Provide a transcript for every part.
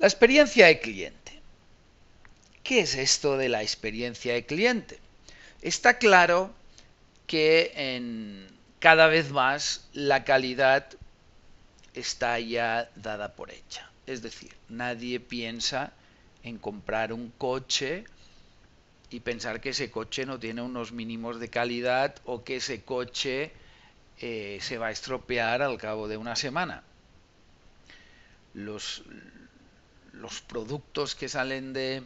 La experiencia de cliente. ¿Qué es esto de la experiencia de cliente? Está claro que en, cada vez más la calidad está ya dada por hecha. Es decir, nadie piensa en comprar un coche y pensar que ese coche no tiene unos mínimos de calidad o que ese coche eh, se va a estropear al cabo de una semana. Los, los productos que salen de,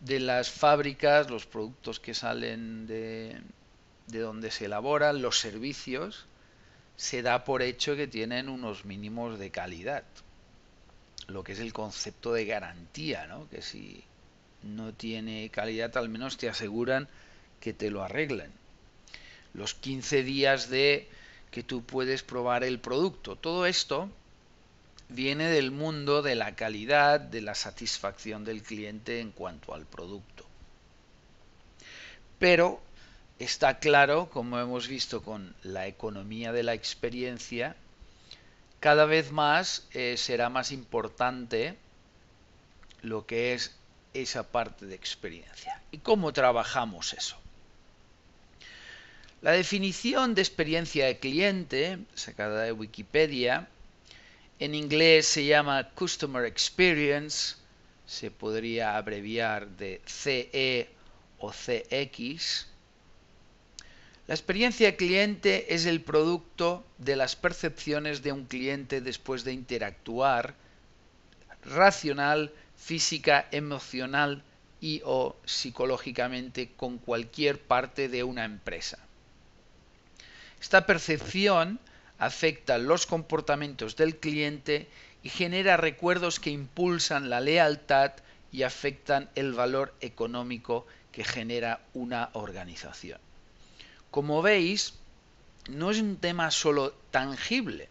de las fábricas, los productos que salen de, de donde se elaboran, los servicios, se da por hecho que tienen unos mínimos de calidad. Lo que es el concepto de garantía, ¿no? que si no tiene calidad al menos te aseguran que te lo arreglen. Los 15 días de que tú puedes probar el producto. Todo esto viene del mundo de la calidad, de la satisfacción del cliente en cuanto al producto. Pero está claro, como hemos visto con la economía de la experiencia, cada vez más eh, será más importante lo que es esa parte de experiencia. ¿Y cómo trabajamos eso? La definición de experiencia de cliente, sacada de Wikipedia, en inglés se llama Customer Experience, se podría abreviar de CE o CX. La experiencia cliente es el producto de las percepciones de un cliente después de interactuar, racional, física, emocional y o psicológicamente con cualquier parte de una empresa. Esta percepción afecta los comportamientos del cliente y genera recuerdos que impulsan la lealtad y afectan el valor económico que genera una organización. Como veis, no es un tema solo tangible,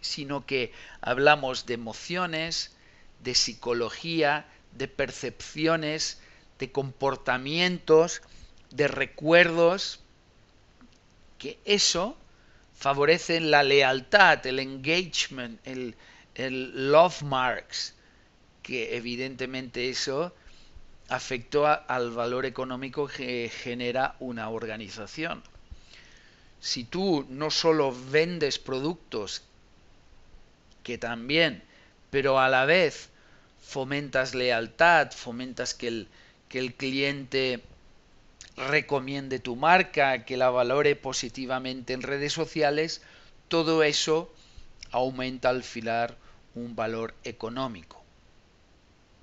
sino que hablamos de emociones, de psicología, de percepciones, de comportamientos, de recuerdos, que eso favorecen la lealtad, el engagement, el, love marks, que evidentemente eso afectó al valor económico que genera una organización. Si tú no solo vendes productos, que también, pero a la vez fomentas lealtad, fomentas que el, que el cliente recomiende tu marca, que la valore positivamente en redes sociales, todo eso aumenta al filar un valor económico.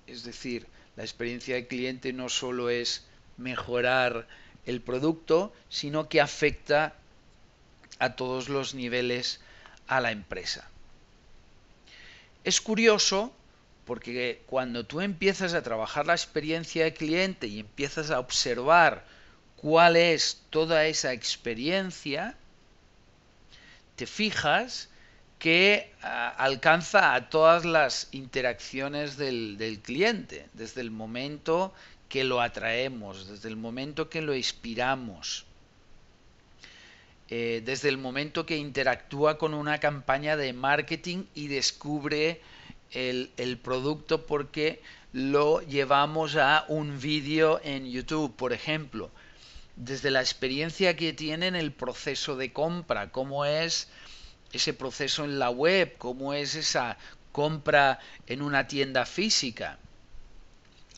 Es decir, la experiencia de cliente no solo es mejorar el producto, sino que afecta a todos los niveles a la empresa. Es curioso porque cuando tú empiezas a trabajar la experiencia de cliente y empiezas a observar cuál es toda esa experiencia, te fijas que ah, alcanza a todas las interacciones del, cliente, desde el momento que lo atraemos, desde el momento que lo inspiramos, eh, desde el momento que interactúa con una campaña de marketing y descubre el, el producto porque lo llevamos a un vídeo en YouTube, por ejemplo, desde la experiencia que tienen el proceso de compra, cómo es ese proceso en la web, cómo es esa compra en una tienda física,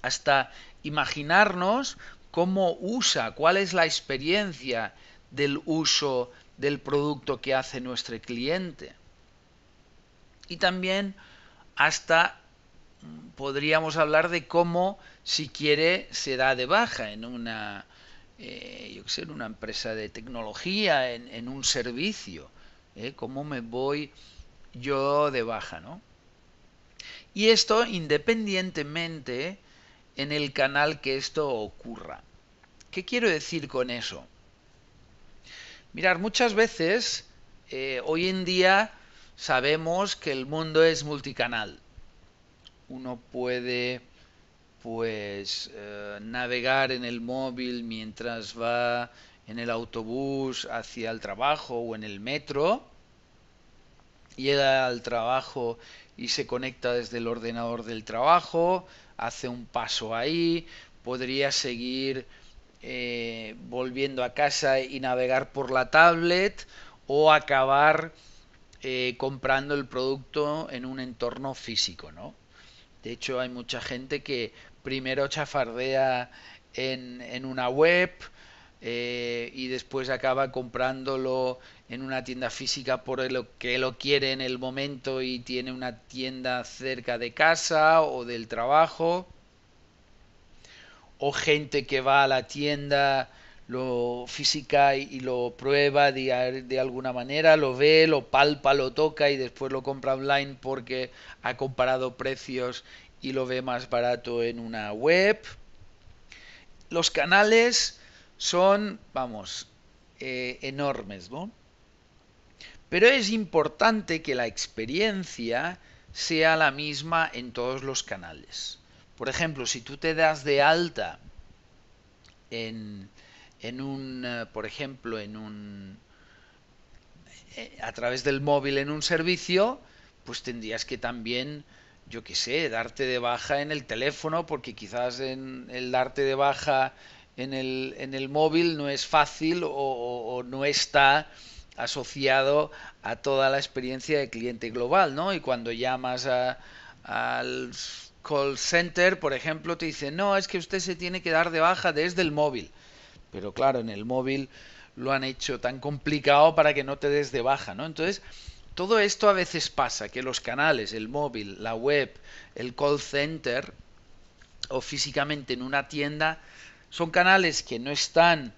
hasta imaginarnos cómo usa, cuál es la experiencia del uso del producto que hace nuestro cliente. Y también hasta mm, podríamos hablar de cómo si quiere se da de baja en una eh, yo que sé, en una empresa de tecnología, en, un servicio, eh, cómo me voy yo de baja, ¿no? Y esto independientemente en el canal que esto ocurra. ¿Qué quiero decir con eso? Mirar, muchas veces eh, hoy en día sabemos que el mundo es multicanal. Uno puede pues eh, navegar en el móvil mientras va en el autobús hacia el trabajo o en el metro, llega al trabajo y se conecta desde el ordenador del trabajo, hace un paso ahí, podría seguir eh, volviendo a casa y navegar por la tablet o acabar eh, comprando el producto en un entorno físico, ¿no? De hecho, hay mucha gente que primero chafardea en, una web eh, y después acaba comprándolo en una tienda física por lo que lo quiere en el momento y tiene una tienda cerca de casa o del trabajo. O gente que va a la tienda lo física y, lo prueba de, de, alguna manera, lo ve, lo palpa, lo toca y después lo compra online porque ha comparado precios y lo ve más barato en una web. Los canales son, vamos, eh, enormes, ¿no? Pero es importante que la experiencia sea la misma en todos los canales. Por ejemplo, si tú te das de alta en, en un, eh, por ejemplo, en un, eh, a través del móvil en un servicio, pues tendrías que también yo qué sé, darte de baja en el teléfono, porque quizás en el darte de baja en el, móvil no es fácil o, no está asociado a toda la experiencia de cliente global, ¿no? Y cuando llamas al call center, por ejemplo, te dicen, no, es que usted se tiene que dar de baja desde el móvil. Pero claro, en el móvil lo han hecho tan complicado para que no te des de baja, ¿no? Entonces, todo esto a veces pasa, que los canales, el móvil, la web, el call center o físicamente en una tienda son canales que no están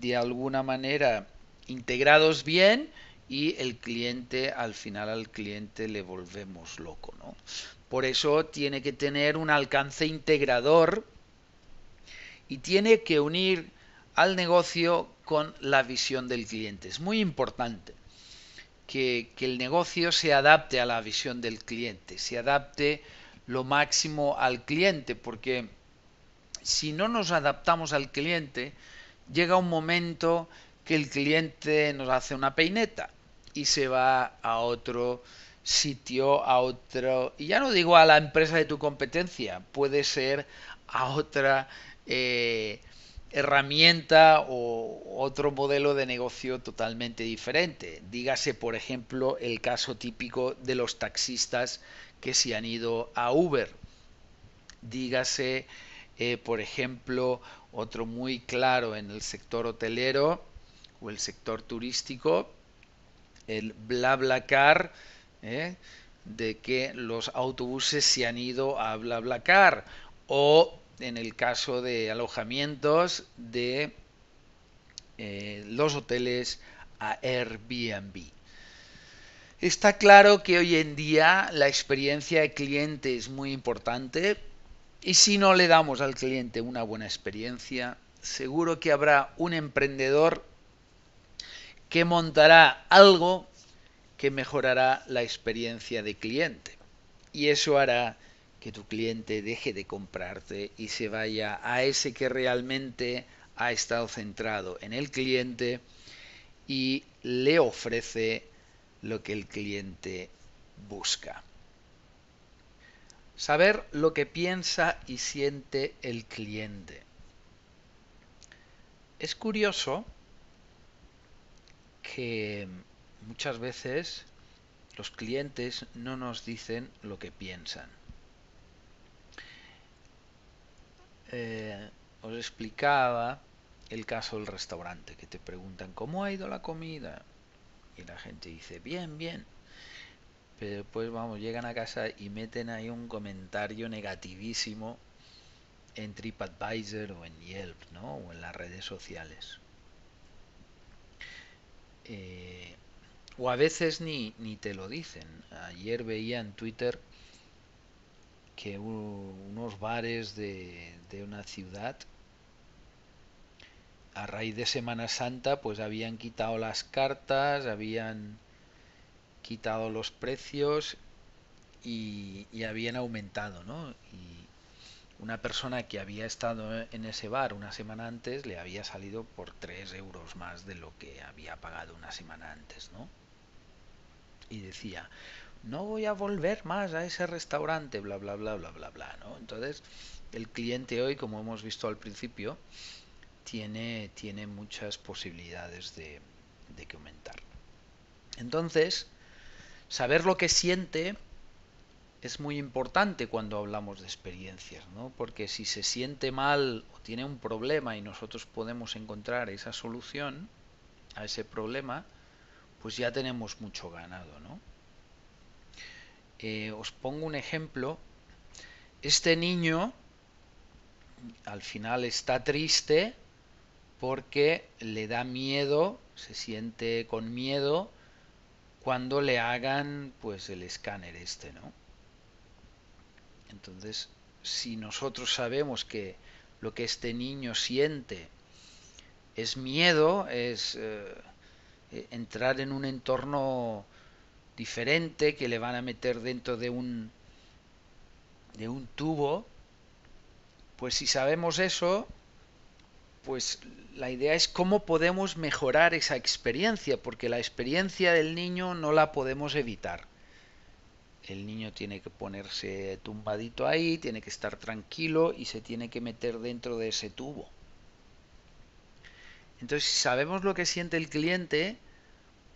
de alguna manera integrados bien y el cliente, al final al cliente le volvemos loco, Por eso tiene que tener un alcance integrador y tiene que unir al negocio con la visión del cliente. Es muy importante que, el negocio se adapte a la visión del cliente, se adapte lo máximo al cliente, porque si no nos adaptamos al cliente, llega un momento que el cliente nos hace una peineta y se va a otro sitio, a otro, y ya no digo a la empresa de tu competencia, puede ser a otra eh, herramienta o otro modelo de negocio totalmente diferente. Dígase, por ejemplo, el caso típico de los taxistas que se han ido a Uber. Dígase, eh, por ejemplo, otro muy claro en el sector hotelero o el sector turístico, el BlaBlaCar, car, eh, de que los autobuses se han ido a BlaBlaCar o en el caso de alojamientos de eh, los hoteles a Airbnb. Está claro que hoy en día la experiencia de cliente es muy importante y si no le damos al cliente una buena experiencia, seguro que habrá un emprendedor que montará algo que mejorará la experiencia de cliente y eso hará que tu cliente deje de comprarte y se vaya a ese que realmente ha estado centrado en el cliente y le ofrece lo que el cliente busca. Saber lo que piensa y siente el cliente. Es curioso que muchas veces los clientes no nos dicen lo que piensan. Eh, os explicaba el caso del restaurante, que te preguntan cómo ha ido la comida y la gente dice, bien, bien. Pero después, vamos, llegan a casa y meten ahí un comentario negativísimo en TripAdvisor o en Yelp, ¿no? O en las redes sociales. Eh, o a veces ni, ni te lo dicen. Ayer veía en Twitter que unos bares de, una ciudad a raíz de Semana Santa pues habían quitado las cartas, habían quitado los precios y, habían aumentado, ¿no? Y una persona que había estado en ese bar una semana antes le había salido por 3 euros más de lo que había pagado una semana antes, ¿no? Y decía, no voy a volver más a ese restaurante, bla, bla, bla, bla, bla, bla, ¿no? Entonces, el cliente hoy, como hemos visto al principio, tiene, tiene muchas posibilidades de, de que aumentar. Entonces, saber lo que siente es muy importante cuando hablamos de experiencias, ¿no? Porque si se siente mal o tiene un problema y nosotros podemos encontrar esa solución a ese problema, pues ya tenemos mucho ganado, ¿no? Eh, os pongo un ejemplo. Este niño al final está triste porque le da miedo, se siente con miedo cuando le hagan pues el escáner este, ¿no? Entonces, si nosotros sabemos que lo que este niño siente es miedo, es eh, entrar en un entorno diferente que le van a meter dentro de un de un tubo, pues si sabemos eso, pues la idea es cómo podemos mejorar esa experiencia, porque la experiencia del niño no la podemos evitar. El niño tiene que ponerse tumbadito ahí, tiene que estar tranquilo y se tiene que meter dentro de ese tubo. Entonces, si sabemos lo que siente el cliente,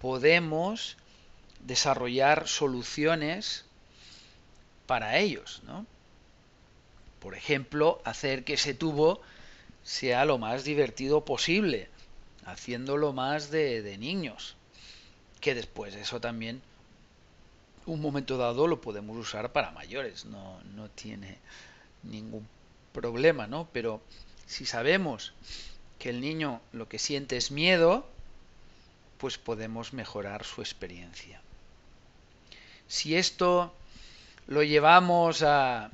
podemos desarrollar soluciones para ellos, ¿no? Por ejemplo, hacer que ese tubo sea lo más divertido posible, haciéndolo más de, niños, que después eso también un momento dado lo podemos usar para mayores, no, no tiene ningún problema, ¿no? Pero si sabemos que el niño lo que siente es miedo, pues podemos mejorar su experiencia si esto lo llevamos a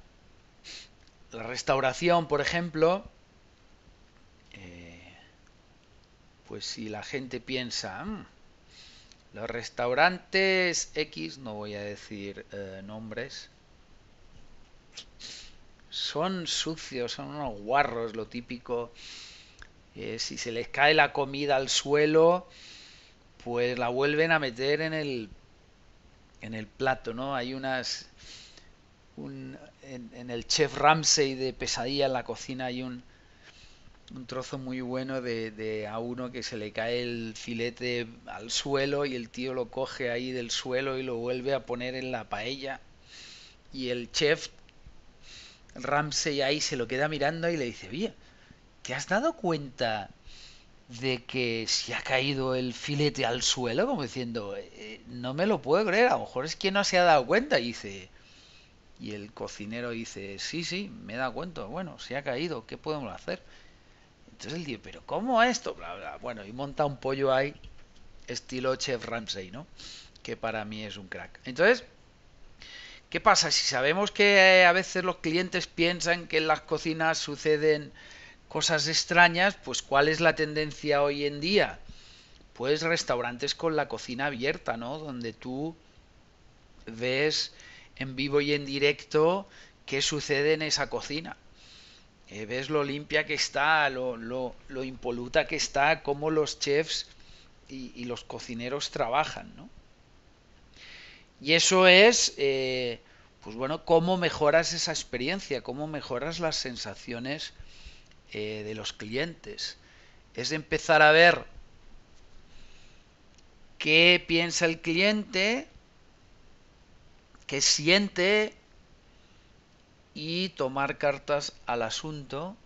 la restauración, por ejemplo, eh, pues si la gente piensa, mm, los restaurantes X, no voy a decir eh, nombres, son sucios, son unos guarros, lo típico. Eh, si se les cae la comida al suelo, pues la vuelven a meter en el en el plato, ¿no? Hay unas... Un, en, el chef Ramsey de pesadilla en la cocina hay un, un trozo muy bueno de, de, a uno que se le cae el filete al suelo y el tío lo coge ahí del suelo y lo vuelve a poner en la paella y el chef Ramsey ahí se lo queda mirando y le dice, bien, ¿te has dado cuenta de que se ha caído el filete al suelo, como diciendo, eh, no me lo puedo creer, a lo mejor es que no se ha dado cuenta, y dice, y el cocinero dice, sí, sí, me he dado cuenta, bueno, se ha caído, ¿qué podemos hacer? Entonces él dice, pero ¿cómo esto? Bla, bla. Bueno, y monta un pollo ahí, estilo Chef Ramsey, ¿no? Que para mí es un crack. Entonces, ¿qué pasa? Si sabemos que eh, a veces los clientes piensan que en las cocinas suceden cosas extrañas, pues ¿cuál es la tendencia hoy en día? Pues restaurantes con la cocina abierta, ¿no? Donde tú ves en vivo y en directo qué sucede en esa cocina. Eh, ves lo limpia que está, lo, impoluta que está, cómo los chefs y, los cocineros trabajan, ¿no? Y eso es, eh, pues bueno, cómo mejoras esa experiencia, cómo mejoras las sensaciones eh, de los clientes. Es empezar a ver qué piensa el cliente, qué siente y tomar cartas al asunto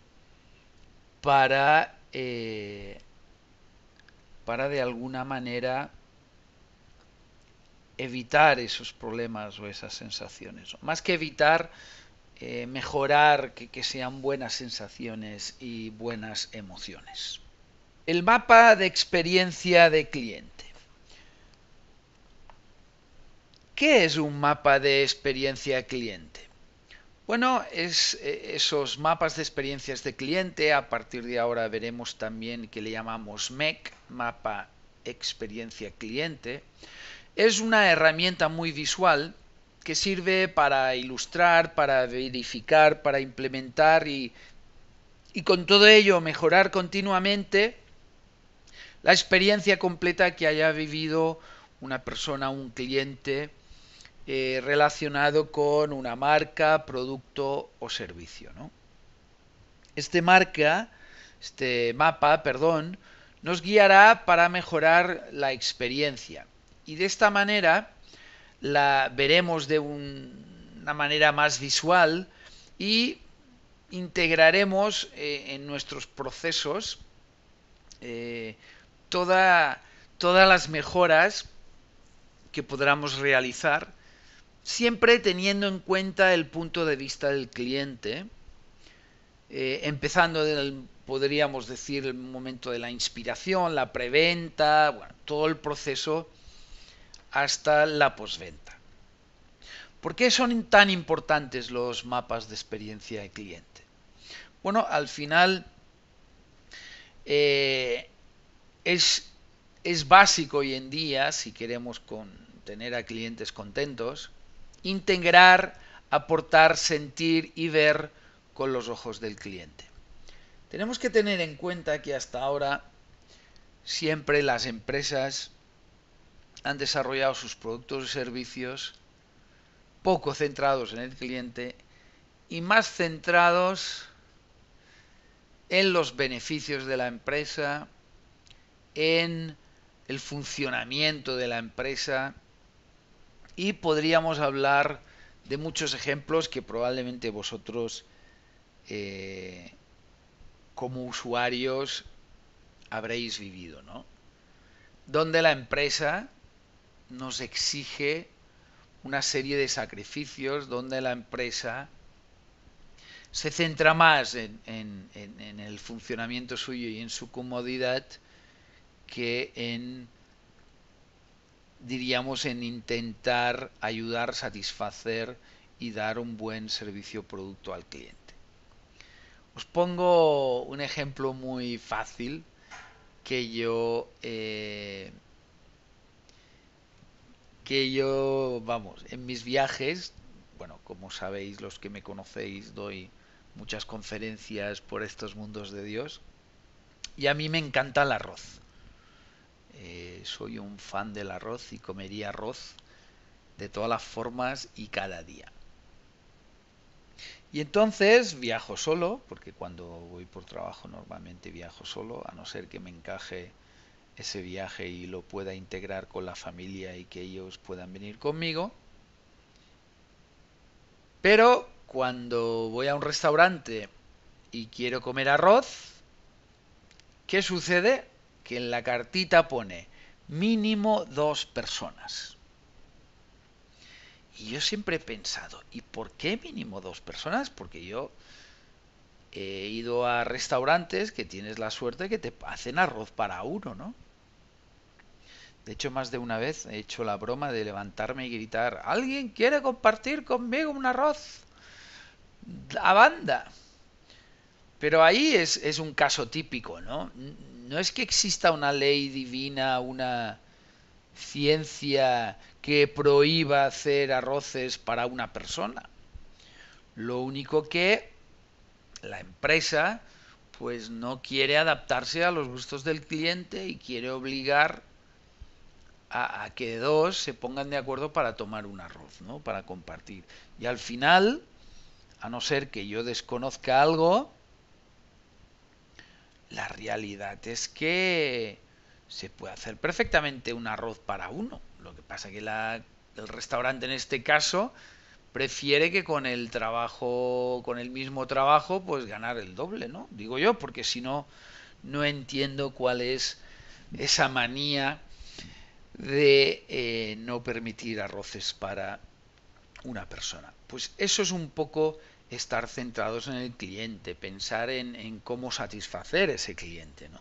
para, eh, para de alguna manera evitar esos problemas o esas sensaciones. Más que evitar, eh, mejorar que, que sean buenas sensaciones y buenas emociones. El mapa de experiencia de cliente. ¿Qué es un mapa de experiencia cliente? Bueno, es eh, esos mapas de experiencias de cliente. A partir de ahora veremos también que le llamamos MEC, mapa experiencia cliente. Es una herramienta muy visual que sirve para ilustrar, para verificar, para implementar y, y con todo ello mejorar continuamente la experiencia completa que haya vivido una persona, un cliente eh, relacionado con una marca, producto o servicio. ¿no? Este marca, este mapa, perdón, nos guiará para mejorar la experiencia. Y de esta manera la veremos de una manera más visual y integraremos eh, en nuestros procesos eh, todas las mejoras que podamos realizar, siempre teniendo en cuenta el punto de vista del cliente, eh, empezando podríamos decir, el momento de la inspiración, la preventa, bueno, todo el proceso hasta la posventa ¿Por qué son tan importantes los mapas de experiencia de cliente? Bueno, al final eh, es, es básico hoy en día, si queremos con, tener a clientes contentos, integrar, aportar, sentir y ver con los ojos del cliente. Tenemos que tener en cuenta que hasta ahora siempre las empresas han desarrollado sus productos y servicios poco centrados en el cliente y más centrados en los beneficios de la empresa, en el funcionamiento de la empresa y podríamos hablar de muchos ejemplos que probablemente vosotros eh, como usuarios habréis vivido, ¿no? Donde la empresa nos exige una serie de sacrificios donde la empresa se centra más en, el funcionamiento suyo y en su comodidad que en, diríamos, en intentar ayudar, satisfacer y dar un buen servicio producto al cliente. Os pongo un ejemplo muy fácil que yo... Eh, que yo, vamos, en mis viajes, bueno, como sabéis los que me conocéis, doy muchas conferencias por estos mundos de Dios. Y a mí me encanta el arroz. Eh, soy un fan del arroz y comería arroz de todas las formas y cada día. Y entonces viajo solo, porque cuando voy por trabajo normalmente viajo solo, a no ser que me encaje ese viaje y lo pueda integrar con la familia y que ellos puedan venir conmigo. Pero cuando voy a un restaurante y quiero comer arroz, ¿qué sucede? Que en la cartita pone mínimo dos personas. Y yo siempre he pensado, ¿y por qué mínimo dos personas? Porque yo he ido a restaurantes que tienes la suerte que te hacen arroz para uno, ¿no? De hecho, más de una vez he hecho la broma de levantarme y gritar, ¿alguien quiere compartir conmigo un arroz? A banda. Pero ahí es, un caso típico, ¿no? No es que exista una ley divina, una ciencia que prohíba hacer arroces para una persona. Lo único que la empresa pues no quiere adaptarse a los gustos del cliente y quiere obligar a, que dos se pongan de acuerdo para tomar un arroz, ¿no? Para compartir. Y al final, a no ser que yo desconozca algo, la realidad es que se puede hacer perfectamente un arroz para uno. Lo que pasa que el restaurante en este caso prefiere que con el trabajo, con el mismo trabajo, pues ganar el doble, ¿no? Digo yo, porque si no, no entiendo cuál es esa manía de eh, no permitir arroces para una persona. Pues eso es un poco estar centrados en el cliente, pensar en, cómo satisfacer ese cliente. ¿no?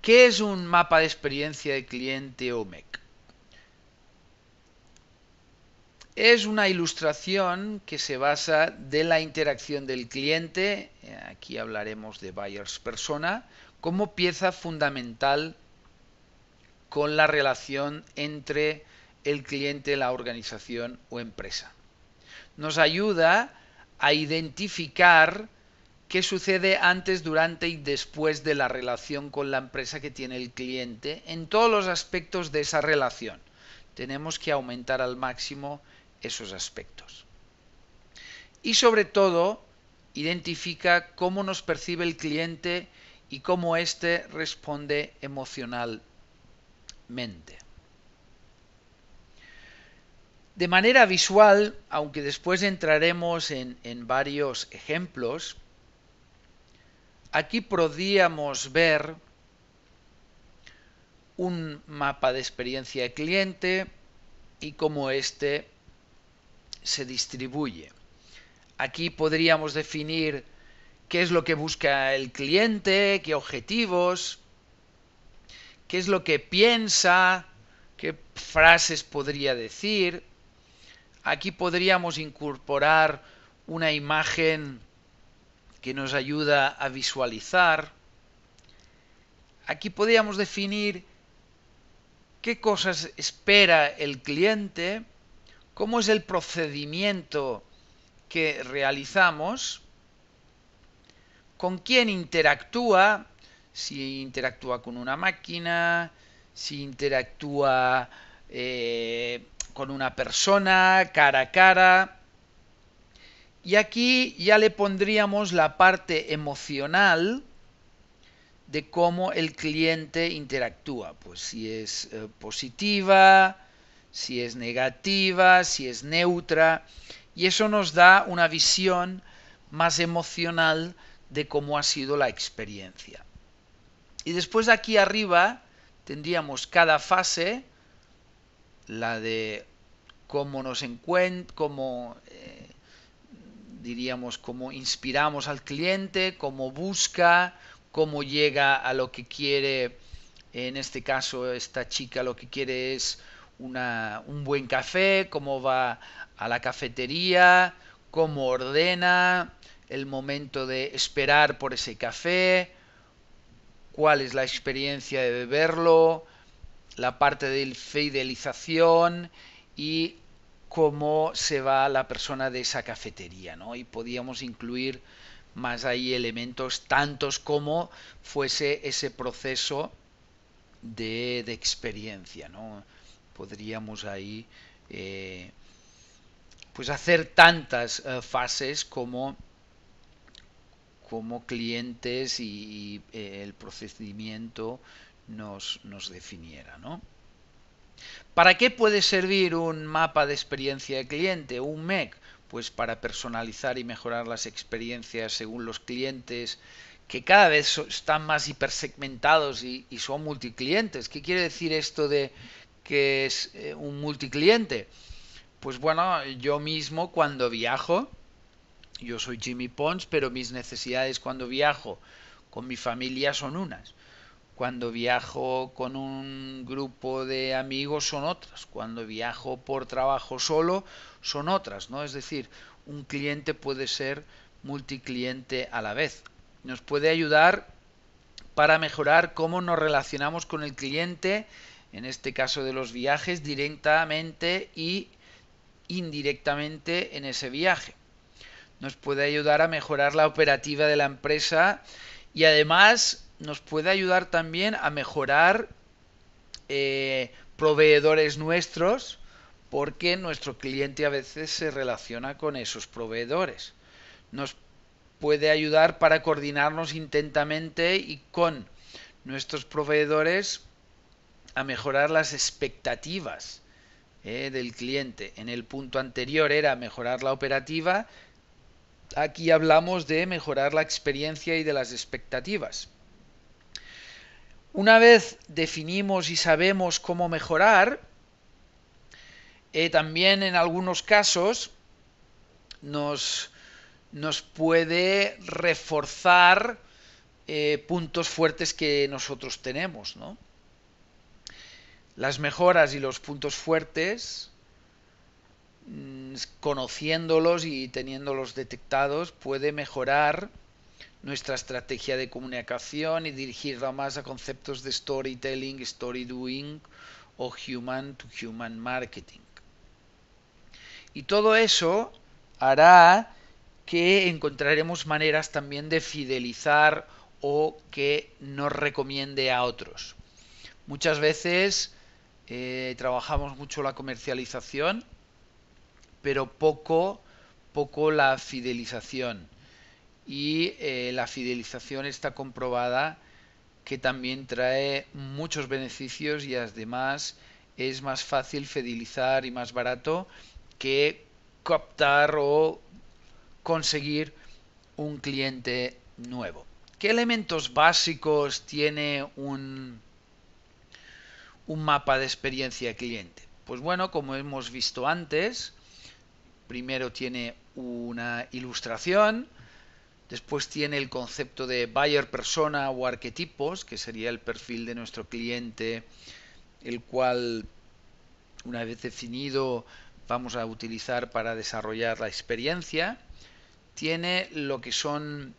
¿Qué es un mapa de experiencia de cliente OMEC? Es una ilustración que se basa de la interacción del cliente, eh, aquí hablaremos de Buyers Persona, como pieza fundamental con la relación entre el cliente, la organización o empresa. Nos ayuda a identificar qué sucede antes, durante y después de la relación con la empresa que tiene el cliente en todos los aspectos de esa relación. Tenemos que aumentar al máximo esos aspectos. Y sobre todo, identifica cómo nos percibe el cliente y cómo éste responde emocionalmente de manera visual, aunque después entraremos en, en varios ejemplos, aquí podríamos ver un mapa de experiencia de cliente y cómo éste se distribuye. Aquí podríamos definir qué es lo que busca el cliente, qué objetivos, qué es lo que piensa, qué frases podría decir. Aquí podríamos incorporar una imagen que nos ayuda a visualizar. Aquí podríamos definir qué cosas espera el cliente, cómo es el procedimiento que realizamos, con quién interactúa, si interactúa con una máquina, si interactúa eh, con una persona cara a cara. Y aquí ya le pondríamos la parte emocional de cómo el cliente interactúa, pues si es eh, positiva, si es negativa, si es neutra, y eso nos da una visión más emocional de cómo ha sido la experiencia. Y después de aquí arriba tendríamos cada fase, la de cómo nos encuentra, cómo eh, diríamos, cómo inspiramos al cliente, cómo busca, cómo llega a lo que quiere, en este caso esta chica lo que quiere es una, un buen café, cómo va a la cafetería, cómo ordena, el momento de esperar por ese café, cuál es la experiencia de beberlo, la parte de fidelización y cómo se va la persona de esa cafetería, ¿no? Y podríamos incluir más ahí elementos tantos como fuese ese proceso de, experiencia, ¿no? Podríamos ahí eh, pues hacer tantas eh, fases como como clientes y, eh, el procedimiento nos, nos definiera. ¿no? ¿Para qué puede servir un mapa de experiencia de cliente, un MEC? Pues para personalizar y mejorar las experiencias según los clientes que cada vez están más hipersegmentados y, y son multiclientes. ¿Qué quiere decir esto de que es eh, un multicliente? Pues bueno, yo mismo cuando viajo, yo soy Jimmy Pons, pero mis necesidades cuando viajo con mi familia son unas. Cuando viajo con un grupo de amigos son otras. Cuando viajo por trabajo solo son otras, ¿no? Es decir, un cliente puede ser multicliente a la vez. Nos puede ayudar para mejorar cómo nos relacionamos con el cliente, en este caso de los viajes, directamente y indirectamente en ese viaje nos puede ayudar a mejorar la operativa de la empresa y además nos puede ayudar también a mejorar eh, proveedores nuestros porque nuestro cliente a veces se relaciona con esos proveedores. Nos puede ayudar para coordinarnos intentamente y con nuestros proveedores a mejorar las expectativas eh, del cliente. En el punto anterior era mejorar la operativa, aquí hablamos de mejorar la experiencia y de las expectativas. Una vez definimos y sabemos cómo mejorar, eh, también en algunos casos nos, puede reforzar eh, puntos fuertes que nosotros tenemos. ¿no? Las mejoras y los puntos fuertes Mm, conociéndolos y teniéndolos detectados puede mejorar nuestra estrategia de comunicación y dirigirla más a conceptos de storytelling, story doing o human to human marketing. Y todo eso hará que encontraremos maneras también de fidelizar o que nos recomiende a otros. Muchas veces eh, trabajamos mucho la comercialización pero poco, poco la fidelización. Y eh, la fidelización está comprobada que también trae muchos beneficios y además es más fácil fidelizar y más barato que captar o conseguir un cliente nuevo. ¿Qué elementos básicos tiene un, un mapa de experiencia cliente? Pues bueno, como hemos visto antes, primero tiene una ilustración, después tiene el concepto de buyer persona o arquetipos, que sería el perfil de nuestro cliente, el cual una vez definido vamos a utilizar para desarrollar la experiencia. Tiene lo que son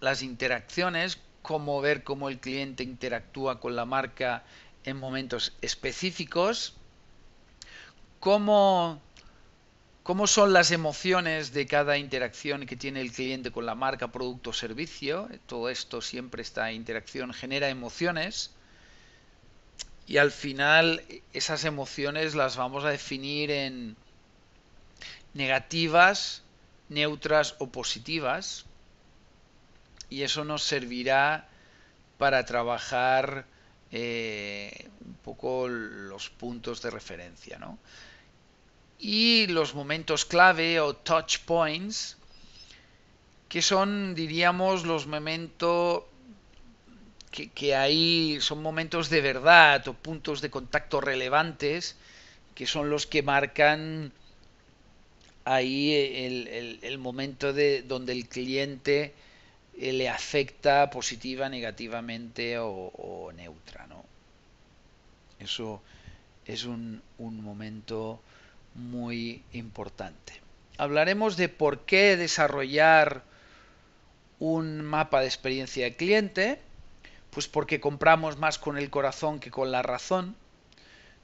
las interacciones, cómo ver cómo el cliente interactúa con la marca en momentos específicos, cómo cómo son las emociones de cada interacción que tiene el cliente con la marca, producto, o servicio. Todo esto siempre, esta interacción genera emociones. Y al final esas emociones las vamos a definir en negativas, neutras o positivas. Y eso nos servirá para trabajar eh, un poco los puntos de referencia. ¿no? y los momentos clave o touch points, que son, diríamos, los momentos que, que ahí son momentos de verdad o puntos de contacto relevantes, que son los que marcan ahí el, momento de donde el cliente eh, le afecta positiva, negativamente o, neutra. Eso es un, un momento muy importante. Hablaremos de por qué desarrollar un mapa de experiencia de cliente, pues porque compramos más con el corazón que con la razón.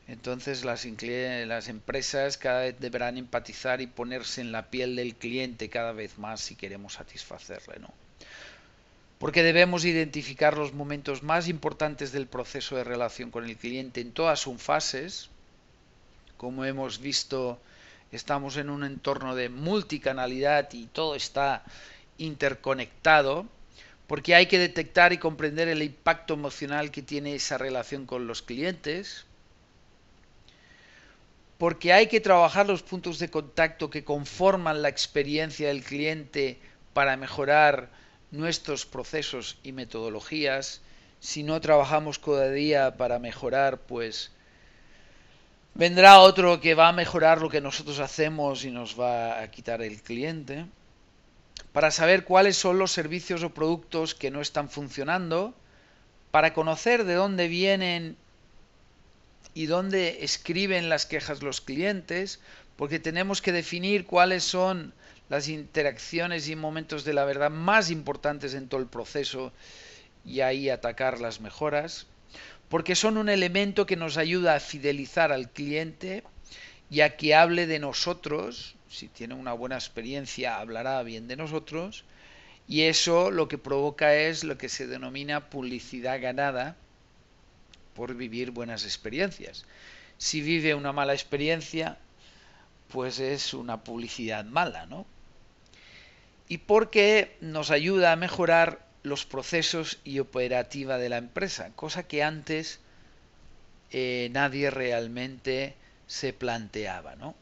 Entonces las, empresas cada vez deberán empatizar y ponerse en la piel del cliente cada vez más si queremos satisfacerle, porque debemos identificar los momentos más importantes del proceso de relación con el cliente en todas sus fases, como hemos visto, estamos en un entorno de multicanalidad y todo está interconectado, porque hay que detectar y comprender el impacto emocional que tiene esa relación con los clientes, porque hay que trabajar los puntos de contacto que conforman la experiencia del cliente para mejorar nuestros procesos y metodologías, si no trabajamos cada día para mejorar, pues Vendrá otro que va a mejorar lo que nosotros hacemos y nos va a quitar el cliente. Para saber cuáles son los servicios o productos que no están funcionando. Para conocer de dónde vienen y dónde escriben las quejas los clientes. Porque tenemos que definir cuáles son las interacciones y momentos de la verdad más importantes en todo el proceso y ahí atacar las mejoras porque son un elemento que nos ayuda a fidelizar al cliente y a que hable de nosotros, si tiene una buena experiencia hablará bien de nosotros, y eso lo que provoca es lo que se denomina publicidad ganada por vivir buenas experiencias. Si vive una mala experiencia, pues es una publicidad mala, ¿no? Y porque nos ayuda a mejorar los procesos y operativa de la empresa, cosa que antes eh, nadie realmente se planteaba. ¿no?